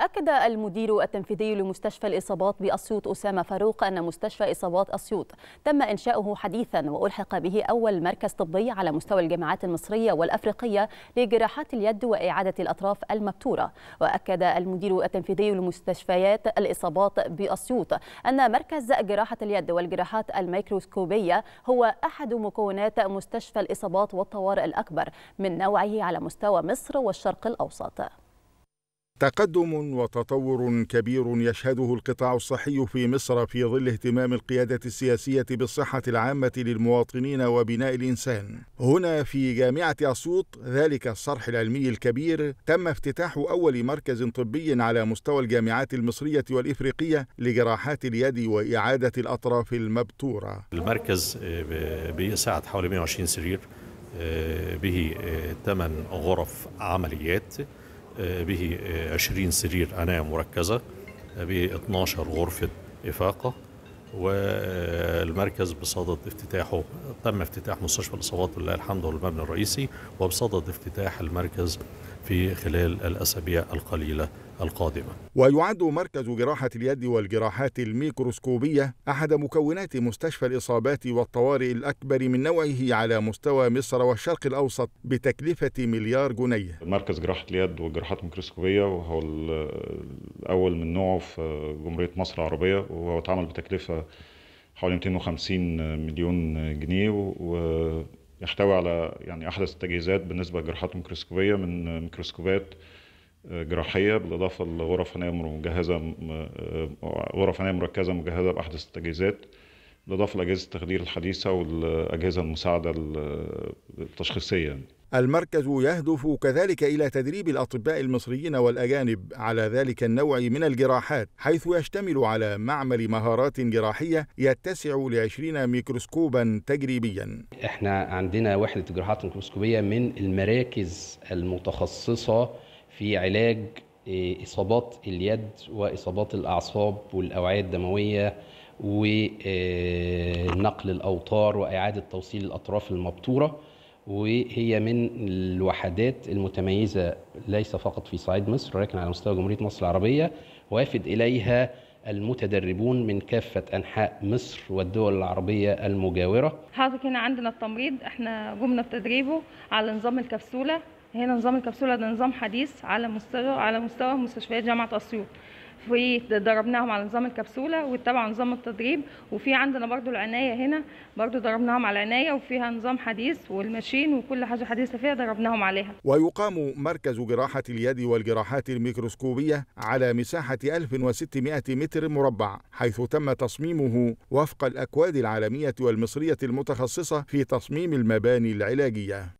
أكد المدير التنفيذي لمستشفى الإصابات بأسيوط أسامة فاروق أن مستشفى إصابات أسيوط تم إنشاؤه حديثا وألحق به أول مركز طبي على مستوى الجامعات المصرية والأفريقية لجراحات اليد وإعادة الأطراف المبتورة وأكد المدير التنفيذي لمستشفيات الإصابات بأسيوط أن مركز جراحة اليد والجراحات الميكروسكوبية هو أحد مكونات مستشفى الإصابات والطوارئ الأكبر من نوعه على مستوى مصر والشرق الأوسط تقدم وتطور كبير يشهده القطاع الصحي في مصر في ظل اهتمام القيادة السياسية بالصحة العامة للمواطنين وبناء الإنسان. هنا في جامعة أسيوط ذلك الصرح العلمي الكبير تم افتتاح أول مركز طبي على مستوى الجامعات المصرية والإفريقية لجراحات اليد وإعادة الأطراف المبتورة. المركز آه، بيساعد حوالي 120 سرير آه، به 8 آه، غرف عمليات به 20 سرير أنام مركزة ب 12 غرفة إفاقة و المركز بصدد افتتاحه تم افتتاح مستشفى الاصابات ولله الحمد والمبنى الرئيسي وبصدد افتتاح المركز في خلال الاسابيع القليله القادمه. ويعد مركز جراحه اليد والجراحات الميكروسكوبيه احد مكونات مستشفى الاصابات والطوارئ الاكبر من نوعه على مستوى مصر والشرق الاوسط بتكلفه مليار جنيه. مركز جراحه اليد والجراحات الميكروسكوبيه وهو الاول من نوعه في جمهوريه مصر العربيه وهو اتعمل بتكلفه حوالي 250 مليون جنيه ويحتوي على يعني احدث التجهيزات بالنسبه لجراحات ميكروسكوبيه من ميكروسكوبات آه، جراحيه بالاضافه لغرف عنايه مجهزه آه، غرف عنايه مركزه مجهزه باحدث التجهيزات بالاضافه لاجهزه التخدير الحديثه والاجهزه المساعده التشخيصيه يعني. المركز يهدف كذلك إلى تدريب الأطباء المصريين والأجانب على ذلك النوع من الجراحات حيث يشتمل على معمل مهارات جراحية يتسع لعشرين ميكروسكوبا تجريبيا احنا عندنا وحدة جراحات ميكروسكوبية من المراكز المتخصصة في علاج آه، إصابات اليد وإصابات الأعصاب والأوعية الدموية ونقل آه، الأوتار وإعادة توصيل الأطراف المبتورة وهي من الوحدات المتميزة ليس فقط في صعيد مصر ولكن على مستوى جمهورية مصر العربية وافد إليها المتدربون من كافة أنحاء مصر والدول العربية المجاورة حضرتك هنا عندنا التمريض احنا قمنا بتدريبه على نظام الكبسولة هنا نظام الكبسولة ده نظام حديث على مستوى على مستوى مستشفيات جامعة أسيوط ضربناهم على نظام الكبسوله واتبعوا نظام التدريب وفي عندنا برضو العنايه هنا برضو ضربناهم على العنايه وفيها نظام حديث والماشين وكل حاجه حديثه فيها ضربناهم عليها ويقام مركز جراحه اليد والجراحات الميكروسكوبيه على مساحه 1600 متر مربع حيث تم تصميمه وفق الاكواد العالميه والمصريه المتخصصه في تصميم المباني العلاجيه